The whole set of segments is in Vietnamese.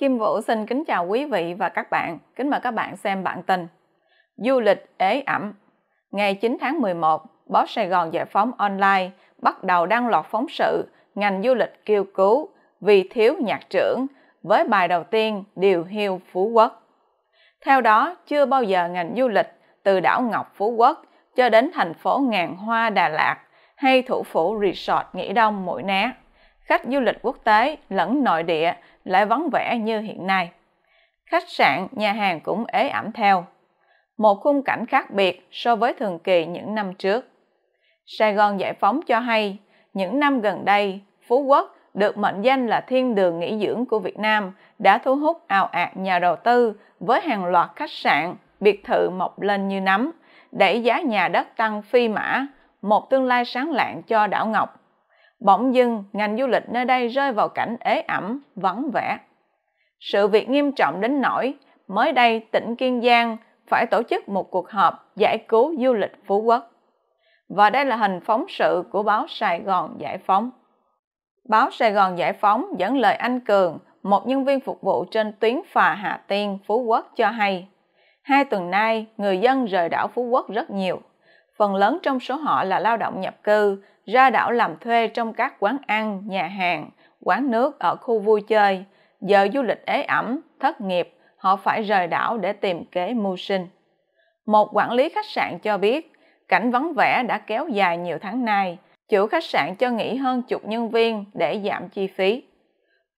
Kim Vũ xin kính chào quý vị và các bạn. Kính mời các bạn xem bản tin. Du lịch ế ẩm. Ngày 9 tháng 11, báo Sài Gòn Giải phóng online bắt đầu đăng loạt phóng sự ngành du lịch kêu cứu vì thiếu nhạc trưởng với bài đầu tiên Điều Hiêu Phú Quốc. Theo đó, chưa bao giờ ngành du lịch từ đảo Ngọc Phú Quốc cho đến thành phố Ngàn Hoa Đà Lạt hay thủ phủ Resort Nghỉ Đông Mũi Né. Khách du lịch quốc tế lẫn nội địa lại vắng vẻ như hiện nay. Khách sạn, nhà hàng cũng ế ẩm theo. Một khung cảnh khác biệt so với thường kỳ những năm trước. Sài Gòn giải phóng cho hay, những năm gần đây, Phú Quốc được mệnh danh là thiên đường nghỉ dưỡng của Việt Nam đã thu hút ào ạt nhà đầu tư với hàng loạt khách sạn, biệt thự mọc lên như nấm, đẩy giá nhà đất tăng phi mã, một tương lai sáng lạng cho đảo Ngọc bỗng dưng ngành du lịch nơi đây rơi vào cảnh ế ẩm, vắng vẻ. Sự việc nghiêm trọng đến nỗi mới đây tỉnh Kiên Giang phải tổ chức một cuộc họp giải cứu du lịch Phú Quốc. Và đây là hình phóng sự của báo Sài Gòn Giải Phóng. Báo Sài Gòn Giải Phóng dẫn lời anh Cường, một nhân viên phục vụ trên tuyến phà Hà Tiên, Phú Quốc cho hay. Hai tuần nay, người dân rời đảo Phú Quốc rất nhiều phần lớn trong số họ là lao động nhập cư, ra đảo làm thuê trong các quán ăn, nhà hàng, quán nước ở khu vui chơi. Giờ du lịch ế ẩm, thất nghiệp, họ phải rời đảo để tìm kế mưu sinh. Một quản lý khách sạn cho biết, cảnh vắng vẻ đã kéo dài nhiều tháng nay. Chủ khách sạn cho nghỉ hơn chục nhân viên để giảm chi phí.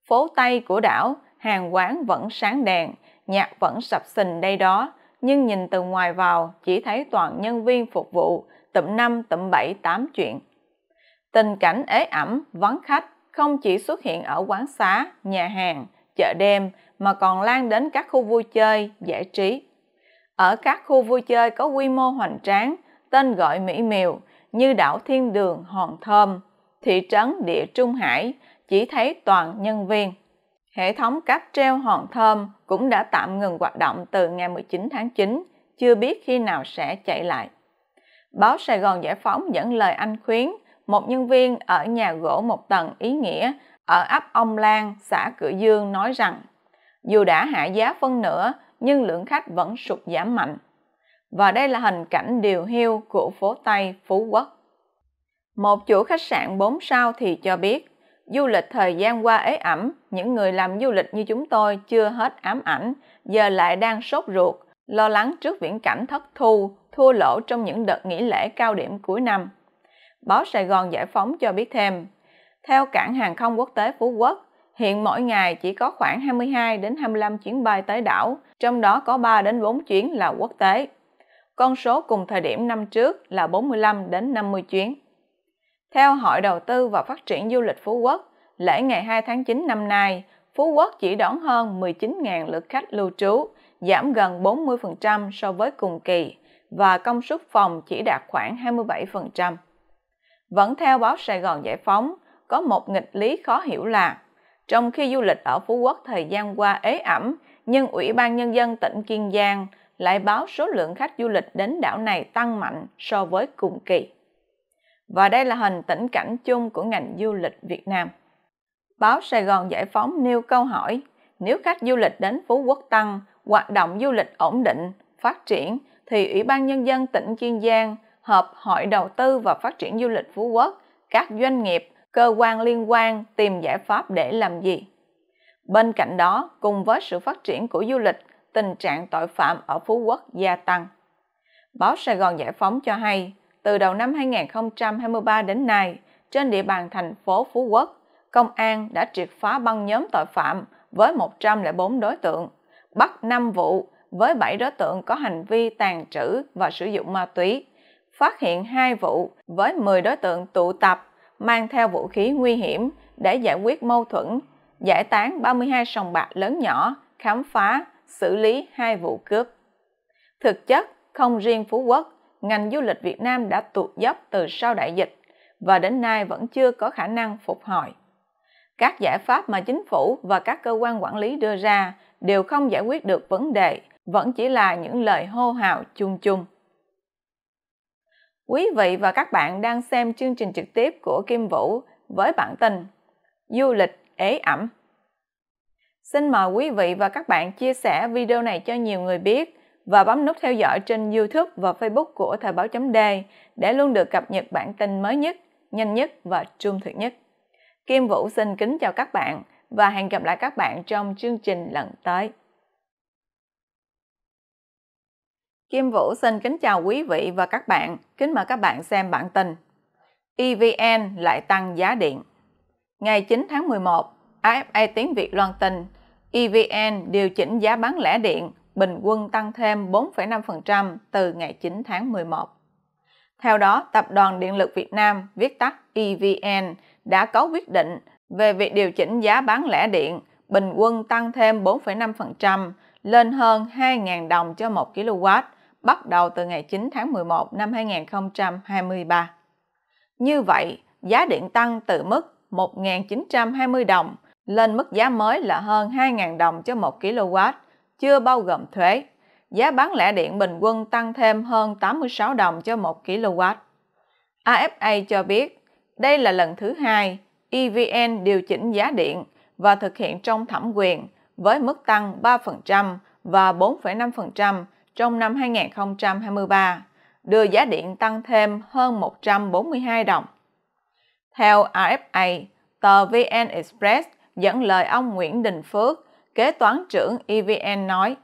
Phố Tây của đảo, hàng quán vẫn sáng đèn, nhạc vẫn sập sình đây đó, nhưng nhìn từ ngoài vào chỉ thấy toàn nhân viên phục vụ, tụm năm tụm bảy tám chuyện. Tình cảnh ế ẩm, vắng khách không chỉ xuất hiện ở quán xá, nhà hàng, chợ đêm mà còn lan đến các khu vui chơi, giải trí. Ở các khu vui chơi có quy mô hoành tráng, tên gọi mỹ miều như đảo Thiên Đường, Hòn Thơm, thị trấn Địa Trung Hải, chỉ thấy toàn nhân viên. Hệ thống cáp treo hòn thơm cũng đã tạm ngừng hoạt động từ ngày 19 tháng 9, chưa biết khi nào sẽ chạy lại. Báo Sài Gòn Giải Phóng dẫn lời anh Khuyến, một nhân viên ở nhà gỗ một tầng ý nghĩa ở ấp Ông Lan, xã Cửa Dương nói rằng dù đã hạ giá phân nửa nhưng lượng khách vẫn sụt giảm mạnh. Và đây là hình cảnh điều hiu của phố Tây, Phú Quốc. Một chủ khách sạn 4 sao thì cho biết Du lịch thời gian qua ế ẩm, những người làm du lịch như chúng tôi chưa hết ám ảnh, giờ lại đang sốt ruột, lo lắng trước viễn cảnh thất thu, thua lỗ trong những đợt nghỉ lễ cao điểm cuối năm. Báo Sài Gòn Giải phóng cho biết thêm, theo cảng hàng không quốc tế Phú Quốc, hiện mỗi ngày chỉ có khoảng 22 đến 25 chuyến bay tới đảo, trong đó có 3 đến 4 chuyến là quốc tế. Con số cùng thời điểm năm trước là 45 đến 50 chuyến. Theo Hội Đầu tư và Phát triển Du lịch Phú Quốc, lễ ngày 2 tháng 9 năm nay, Phú Quốc chỉ đón hơn 19.000 lượt khách lưu trú, giảm gần 40% so với cùng kỳ và công suất phòng chỉ đạt khoảng 27%. Vẫn theo báo Sài Gòn Giải Phóng, có một nghịch lý khó hiểu là trong khi du lịch ở Phú Quốc thời gian qua ế ẩm, nhưng Ủy ban Nhân dân tỉnh Kiên Giang lại báo số lượng khách du lịch đến đảo này tăng mạnh so với cùng kỳ và đây là hình tĩnh cảnh chung của ngành du lịch Việt Nam. Báo Sài Gòn Giải Phóng nêu câu hỏi nếu khách du lịch đến Phú Quốc tăng, hoạt động du lịch ổn định, phát triển thì Ủy ban Nhân dân tỉnh Kiên Giang hợp Hội Đầu tư và Phát triển Du lịch Phú Quốc, các doanh nghiệp, cơ quan liên quan tìm giải pháp để làm gì. Bên cạnh đó, cùng với sự phát triển của du lịch, tình trạng tội phạm ở Phú Quốc gia tăng. Báo Sài Gòn Giải Phóng cho hay, từ đầu năm 2023 đến nay, trên địa bàn thành phố Phú Quốc, công an đã triệt phá băng nhóm tội phạm với 104 đối tượng, bắt 5 vụ với 7 đối tượng có hành vi tàn trữ và sử dụng ma túy, phát hiện 2 vụ với 10 đối tượng tụ tập mang theo vũ khí nguy hiểm để giải quyết mâu thuẫn, giải tán 32 sòng bạc lớn nhỏ, khám phá, xử lý 2 vụ cướp. Thực chất, không riêng Phú Quốc, ngành du lịch Việt Nam đã tụt dốc từ sau đại dịch và đến nay vẫn chưa có khả năng phục hồi. Các giải pháp mà chính phủ và các cơ quan quản lý đưa ra đều không giải quyết được vấn đề, vẫn chỉ là những lời hô hào chung chung. Quý vị và các bạn đang xem chương trình trực tiếp của Kim Vũ với bản tin Du lịch ế ẩm. Xin mời quý vị và các bạn chia sẻ video này cho nhiều người biết và bấm nút theo dõi trên YouTube và Facebook của Thời báo chấm đề để luôn được cập nhật bản tin mới nhất, nhanh nhất và trung thực nhất. Kim Vũ xin kính chào các bạn và hẹn gặp lại các bạn trong chương trình lần tới. Kim Vũ xin kính chào quý vị và các bạn, kính mời các bạn xem bản tin. EVN lại tăng giá điện. Ngày 9 tháng 11, AFA tiếng Việt loan tin, EVN điều chỉnh giá bán lẻ điện bình quân tăng thêm 4,5% từ ngày 9 tháng 11. Theo đó, Tập đoàn Điện lực Việt Nam, viết tắt EVN, đã có quyết định về việc điều chỉnh giá bán lẻ điện bình quân tăng thêm 4,5% lên hơn 2.000 đồng cho 1 kW bắt đầu từ ngày 9 tháng 11 năm 2023. Như vậy, giá điện tăng từ mức 1.920 đồng lên mức giá mới là hơn 2.000 đồng cho 1 kW chưa bao gồm thuế. Giá bán lẻ điện bình quân tăng thêm hơn 86 đồng cho 1 kW. AFA cho biết, đây là lần thứ hai EVN điều chỉnh giá điện và thực hiện trong thẩm quyền với mức tăng 3% và 4,5% trong năm 2023, đưa giá điện tăng thêm hơn 142 đồng. Theo AFA, tờ VN Express dẫn lời ông Nguyễn Đình Phước, kế toán trưởng EVN nói,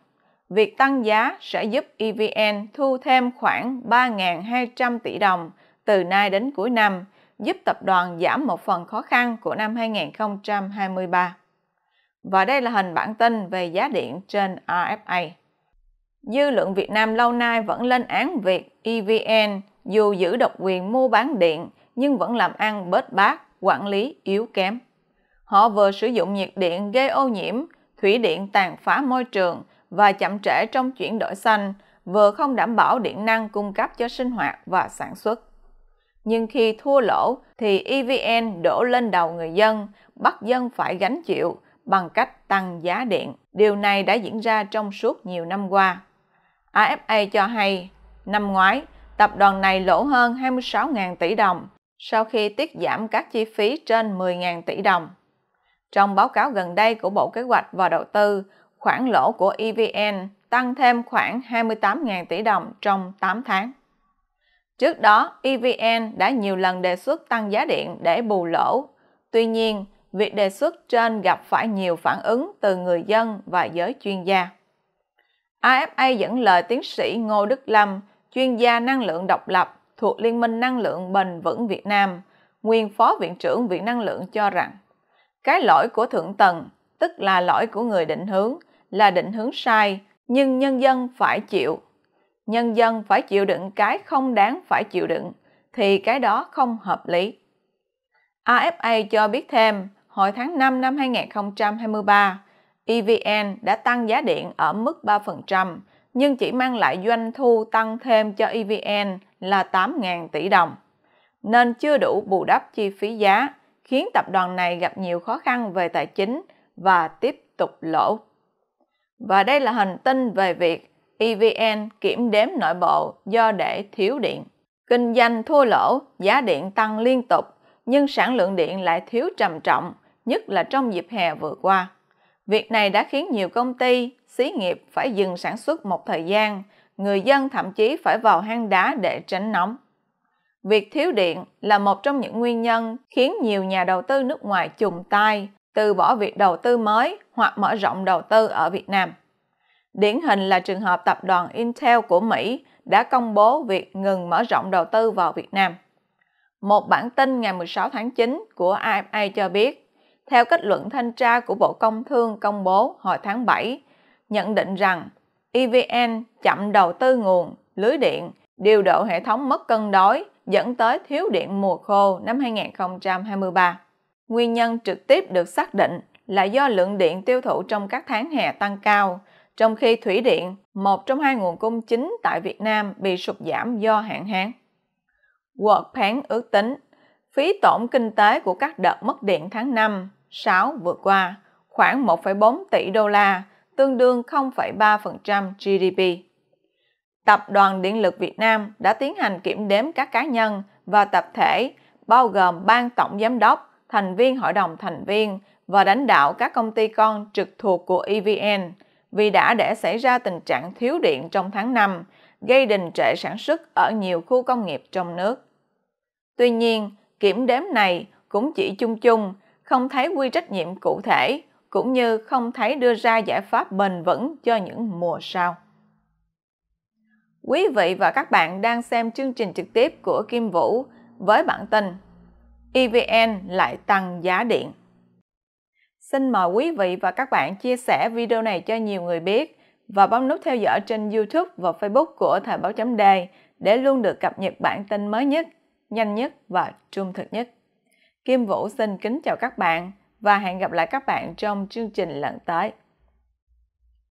việc tăng giá sẽ giúp EVN thu thêm khoảng 3.200 tỷ đồng từ nay đến cuối năm, giúp tập đoàn giảm một phần khó khăn của năm 2023. Và đây là hình bản tin về giá điện trên RFA. Dư luận Việt Nam lâu nay vẫn lên án việc EVN dù giữ độc quyền mua bán điện nhưng vẫn làm ăn bớt bát, quản lý yếu kém. Họ vừa sử dụng nhiệt điện gây ô nhiễm, thủy điện tàn phá môi trường và chậm trễ trong chuyển đổi xanh, vừa không đảm bảo điện năng cung cấp cho sinh hoạt và sản xuất. Nhưng khi thua lỗ thì EVN đổ lên đầu người dân, bắt dân phải gánh chịu bằng cách tăng giá điện. Điều này đã diễn ra trong suốt nhiều năm qua. AFA cho hay, năm ngoái, tập đoàn này lỗ hơn 26.000 tỷ đồng sau khi tiết giảm các chi phí trên 10.000 tỷ đồng. Trong báo cáo gần đây của Bộ Kế hoạch và Đầu tư, khoản lỗ của EVN tăng thêm khoảng 28.000 tỷ đồng trong 8 tháng. Trước đó, EVN đã nhiều lần đề xuất tăng giá điện để bù lỗ. Tuy nhiên, việc đề xuất trên gặp phải nhiều phản ứng từ người dân và giới chuyên gia. AFA dẫn lời tiến sĩ Ngô Đức Lâm, chuyên gia năng lượng độc lập thuộc Liên minh Năng lượng Bền vững Việt Nam, nguyên Phó Viện trưởng Viện Năng lượng cho rằng cái lỗi của thượng tầng, tức là lỗi của người định hướng, là định hướng sai, nhưng nhân dân phải chịu. Nhân dân phải chịu đựng cái không đáng phải chịu đựng, thì cái đó không hợp lý. AFA cho biết thêm, hồi tháng 5 năm 2023, EVN đã tăng giá điện ở mức 3%, nhưng chỉ mang lại doanh thu tăng thêm cho EVN là 8.000 tỷ đồng, nên chưa đủ bù đắp chi phí giá khiến tập đoàn này gặp nhiều khó khăn về tài chính và tiếp tục lỗ. Và đây là hành tinh về việc EVN kiểm đếm nội bộ do để thiếu điện. Kinh doanh thua lỗ, giá điện tăng liên tục, nhưng sản lượng điện lại thiếu trầm trọng, nhất là trong dịp hè vừa qua. Việc này đã khiến nhiều công ty, xí nghiệp phải dừng sản xuất một thời gian, người dân thậm chí phải vào hang đá để tránh nóng. Việc thiếu điện là một trong những nguyên nhân khiến nhiều nhà đầu tư nước ngoài chùng tay, từ bỏ việc đầu tư mới hoặc mở rộng đầu tư ở Việt Nam. Điển hình là trường hợp tập đoàn Intel của Mỹ đã công bố việc ngừng mở rộng đầu tư vào Việt Nam. Một bản tin ngày 16 tháng 9 của AFA cho biết, theo kết luận thanh tra của Bộ Công Thương công bố hồi tháng 7, nhận định rằng EVN chậm đầu tư nguồn, lưới điện, điều độ hệ thống mất cân đối dẫn tới thiếu điện mùa khô năm 2023. Nguyên nhân trực tiếp được xác định là do lượng điện tiêu thụ trong các tháng hè tăng cao, trong khi thủy điện, một trong hai nguồn cung chính tại Việt Nam bị sụt giảm do hạn hán. World Bank ước tính phí tổn kinh tế của các đợt mất điện tháng 5, 6 vừa qua khoảng 1,4 tỷ đô la, tương đương 0,3% GDP. Tập đoàn Điện lực Việt Nam đã tiến hành kiểm đếm các cá nhân và tập thể, bao gồm ban tổng giám đốc, thành viên hội đồng thành viên và lãnh đạo các công ty con trực thuộc của EVN vì đã để xảy ra tình trạng thiếu điện trong tháng 5, gây đình trệ sản xuất ở nhiều khu công nghiệp trong nước. Tuy nhiên, kiểm đếm này cũng chỉ chung chung, không thấy quy trách nhiệm cụ thể, cũng như không thấy đưa ra giải pháp bền vững cho những mùa sau. Quý vị và các bạn đang xem chương trình trực tiếp của Kim Vũ với bản tin EVN lại tăng giá điện. Xin mời quý vị và các bạn chia sẻ video này cho nhiều người biết và bấm nút theo dõi trên YouTube và Facebook của Thời báo chấm đề để luôn được cập nhật bản tin mới nhất, nhanh nhất và trung thực nhất. Kim Vũ xin kính chào các bạn và hẹn gặp lại các bạn trong chương trình lần tới.